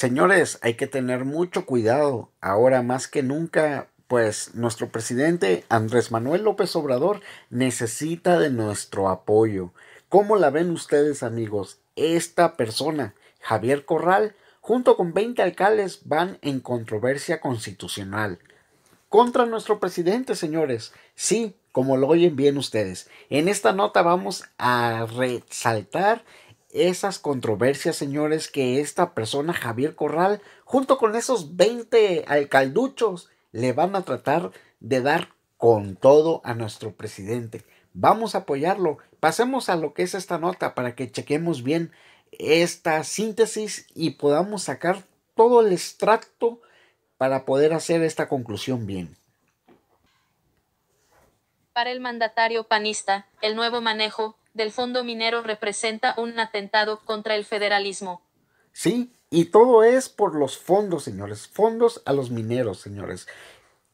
Señores, hay que tener mucho cuidado. Ahora más que nunca, pues nuestro presidente Andrés Manuel López Obrador necesita de nuestro apoyo. ¿Cómo la ven ustedes amigos? Esta persona, Javier Corral, junto con 20 alcaldes van en controversia constitucional. Contra nuestro presidente, señores. Sí, como lo oyen bien ustedes. En esta nota vamos a resaltar esas controversias, señores, que esta persona, Javier Corral, junto con esos 20 alcalduchos, le van a tratar de dar con todo a nuestro presidente. Vamos a apoyarlo. Pasemos a lo que es esta nota para que chequemos bien esta síntesis y podamos sacar todo el extracto para poder hacer esta conclusión bien. Para el mandatario panista, el nuevo manejo del fondo minero representa un atentado contra el federalismo. Sí, y todo es por los fondos, señores, fondos a los mineros, señores.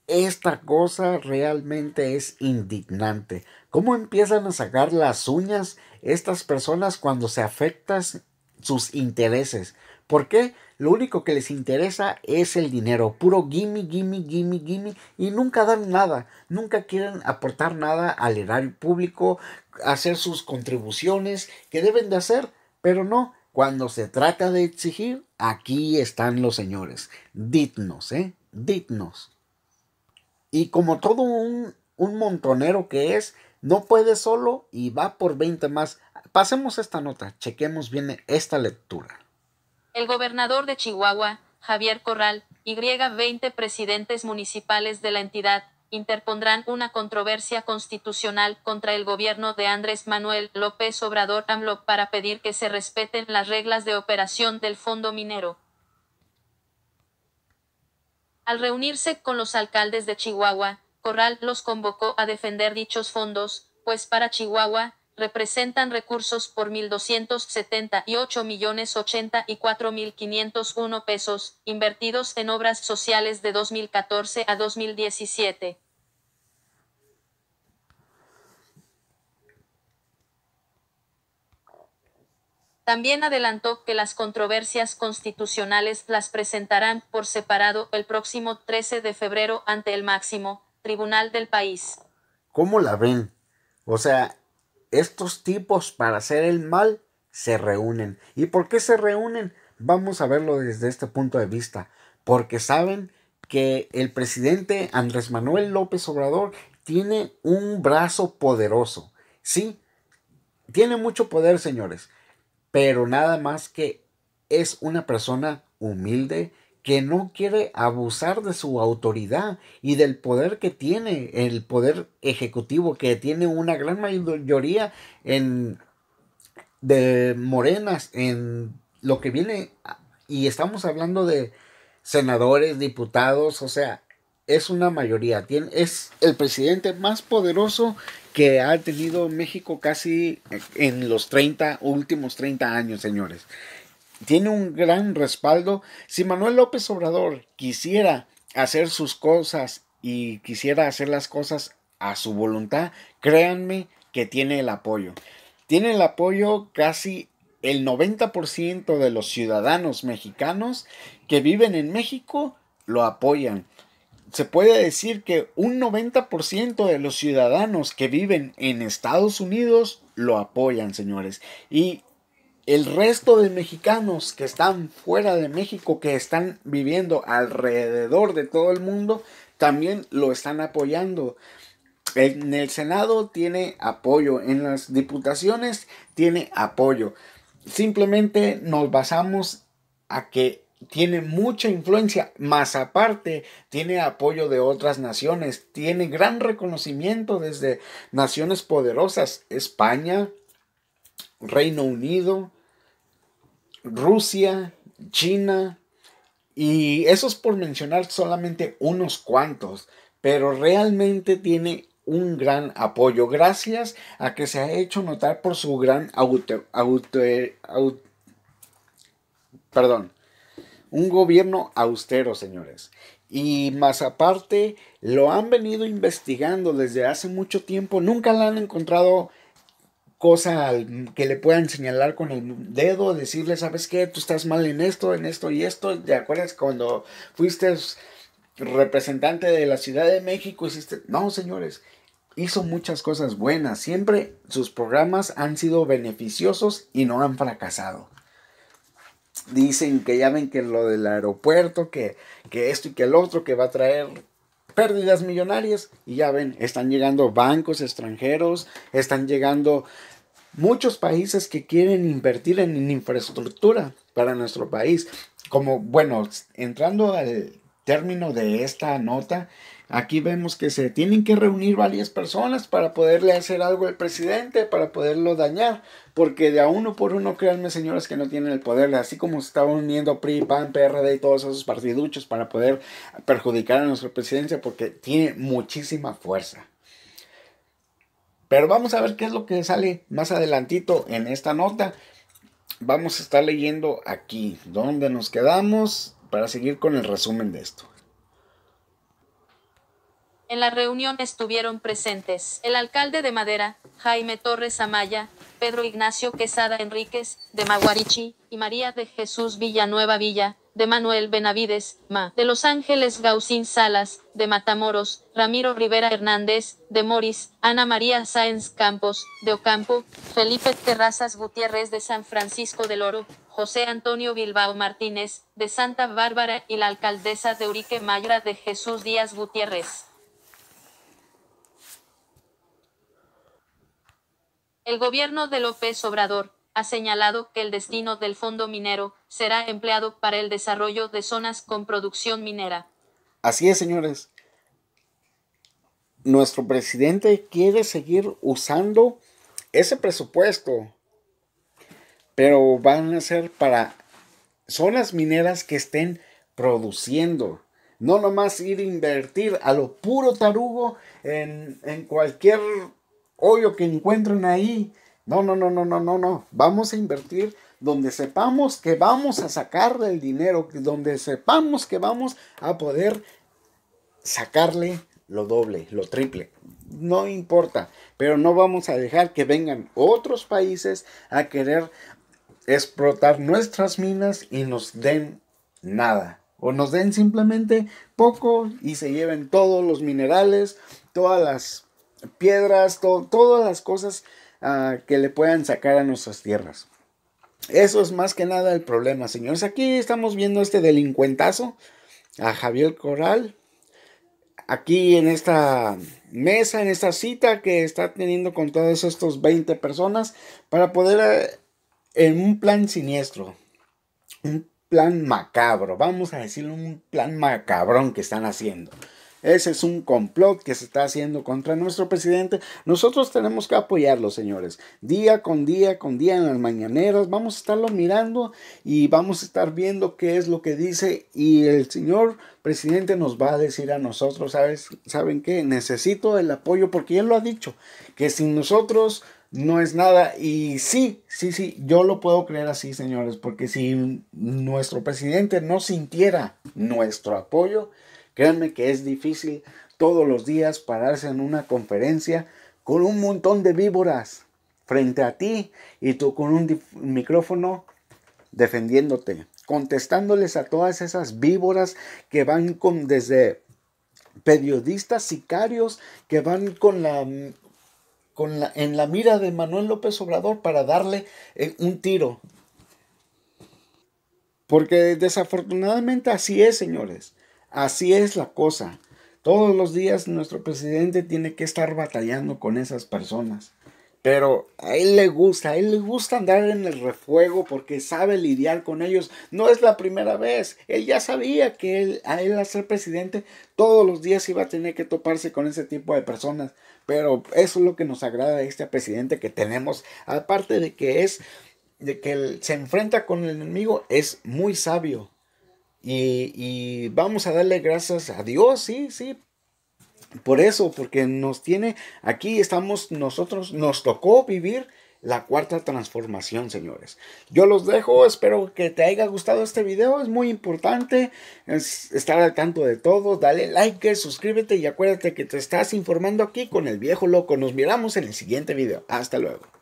Esta cosa realmente es indignante. ¿Cómo empiezan a sacar las uñas estas personas cuando se afectan sus intereses? ¿Por qué? Lo único que les interesa es el dinero, puro gimme, gimme, gimme, gimme, y nunca dan nada, nunca quieren aportar nada al erario público, hacer sus contribuciones que deben de hacer, pero no, cuando se trata de exigir, aquí están los señores, dignos, ¿eh? Dignos. Y como todo un, un montonero que es, no puede solo y va por 20 más. Pasemos esta nota, chequemos bien esta lectura. El gobernador de Chihuahua, Javier Corral, y 20 presidentes municipales de la entidad, interpondrán una controversia constitucional contra el gobierno de Andrés Manuel López Obrador AMLO para pedir que se respeten las reglas de operación del fondo minero. Al reunirse con los alcaldes de Chihuahua, Corral los convocó a defender dichos fondos, pues para Chihuahua, representan recursos por 1.278 pesos, invertidos en obras sociales de 2014 a 2017. También adelantó que las controversias constitucionales las presentarán por separado el próximo 13 de febrero ante el máximo tribunal del país. ¿Cómo la ven? O sea, estos tipos para hacer el mal se reúnen. ¿Y por qué se reúnen? Vamos a verlo desde este punto de vista. Porque saben que el presidente Andrés Manuel López Obrador tiene un brazo poderoso. Sí, tiene mucho poder, señores. Pero nada más que es una persona humilde que no quiere abusar de su autoridad y del poder que tiene el poder ejecutivo, que tiene una gran mayoría en, de morenas en lo que viene, y estamos hablando de senadores, diputados, o sea, es una mayoría, es el presidente más poderoso que ha tenido México casi en los 30, últimos 30 años, señores tiene un gran respaldo. Si Manuel López Obrador quisiera hacer sus cosas y quisiera hacer las cosas a su voluntad, créanme que tiene el apoyo. Tiene el apoyo casi el 90% de los ciudadanos mexicanos que viven en México lo apoyan. Se puede decir que un 90% de los ciudadanos que viven en Estados Unidos lo apoyan, señores. Y el resto de mexicanos que están fuera de México, que están viviendo alrededor de todo el mundo, también lo están apoyando. En el Senado tiene apoyo, en las diputaciones tiene apoyo. Simplemente nos basamos a que tiene mucha influencia, más aparte tiene apoyo de otras naciones, tiene gran reconocimiento desde naciones poderosas, España, Reino Unido, Rusia, China, y eso es por mencionar solamente unos cuantos, pero realmente tiene un gran apoyo gracias a que se ha hecho notar por su gran auto, perdón, un gobierno austero, señores. Y más aparte, lo han venido investigando desde hace mucho tiempo, nunca la han encontrado cosa que le puedan señalar con el dedo, decirle, ¿sabes qué? Tú estás mal en esto, en esto y esto. ¿Te acuerdas cuando fuiste representante de la Ciudad de México? Hiciste... No, señores, hizo muchas cosas buenas. Siempre sus programas han sido beneficiosos y no han fracasado. Dicen que ya ven que lo del aeropuerto, que, que esto y que el otro, que va a traer pérdidas millonarias y ya ven, están llegando bancos extranjeros, están llegando muchos países que quieren invertir en infraestructura para nuestro país. Como, bueno, entrando al término de esta nota, Aquí vemos que se tienen que reunir varias personas para poderle hacer algo al presidente, para poderlo dañar, porque de a uno por uno, créanme señores que no tienen el poder, así como se estaban uniendo PRI, PAN, PRD y todos esos partiduchos para poder perjudicar a nuestra presidencia, porque tiene muchísima fuerza. Pero vamos a ver qué es lo que sale más adelantito en esta nota. Vamos a estar leyendo aquí, donde nos quedamos, para seguir con el resumen de esto. En la reunión estuvieron presentes el alcalde de Madera, Jaime Torres Amaya, Pedro Ignacio Quesada Enríquez, de Maguarichi, y María de Jesús Villanueva Villa, de Manuel Benavides, Ma, de Los Ángeles Gaucín Salas, de Matamoros, Ramiro Rivera Hernández, de Moris, Ana María Sáenz Campos, de Ocampo, Felipe Terrazas Gutiérrez de San Francisco del Oro, José Antonio Bilbao Martínez, de Santa Bárbara y la alcaldesa de Urique Mayra de Jesús Díaz Gutiérrez. El gobierno de López Obrador ha señalado que el destino del fondo minero será empleado para el desarrollo de zonas con producción minera. Así es, señores. Nuestro presidente quiere seguir usando ese presupuesto, pero van a ser para zonas mineras que estén produciendo. No nomás ir a invertir a lo puro tarugo en, en cualquier hoyo que encuentren ahí. No, no, no, no, no, no, no. Vamos a invertir donde sepamos que vamos a sacarle el dinero, donde sepamos que vamos a poder sacarle lo doble, lo triple. No importa, pero no vamos a dejar que vengan otros países a querer explotar nuestras minas y nos den nada. O nos den simplemente poco y se lleven todos los minerales, todas las piedras, todas las cosas ah, que le puedan sacar a nuestras tierras. Eso es más que nada el problema, señores. Aquí estamos viendo este delincuentazo, a Javier Corral, aquí en esta mesa, en esta cita que está teniendo con todas estos 20 personas para poder eh, en un plan siniestro, un plan macabro, vamos a decirlo, un plan macabrón que están haciendo. Ese es un complot que se está haciendo contra nuestro presidente. Nosotros tenemos que apoyarlo, señores. Día con día, con día en las mañaneras, vamos a estarlo mirando y vamos a estar viendo qué es lo que dice y el señor presidente nos va a decir a nosotros, ¿saben qué? Necesito el apoyo porque él lo ha dicho, que sin nosotros no es nada. Y sí, sí, sí, yo lo puedo creer así, señores, porque si nuestro presidente no sintiera nuestro apoyo, Créanme que es difícil todos los días pararse en una conferencia con un montón de víboras frente a ti y tú con un micrófono defendiéndote, contestándoles a todas esas víboras que van con desde periodistas sicarios que van con la con la en la mira de Manuel López Obrador para darle eh, un tiro. Porque desafortunadamente así es, señores. Así es la cosa. Todos los días nuestro presidente tiene que estar batallando con esas personas. Pero a él le gusta, a él le gusta andar en el refuego porque sabe lidiar con ellos. No es la primera vez. Él ya sabía que él, a él a ser presidente todos los días iba a tener que toparse con ese tipo de personas. Pero eso es lo que nos agrada este presidente que tenemos. Aparte de que es, de que él se enfrenta con el enemigo, es muy sabio. Y, vamos a darle gracias a Dios, sí, sí. Por eso, porque nos tiene, aquí estamos nosotros, nos tocó vivir la cuarta transformación, señores. Yo los dejo, espero que te haya gustado este video, es muy importante estar al tanto de todo, dale like, suscríbete y acuérdate que te estás informando aquí con el viejo loco. Nos miramos en el siguiente video. Hasta luego.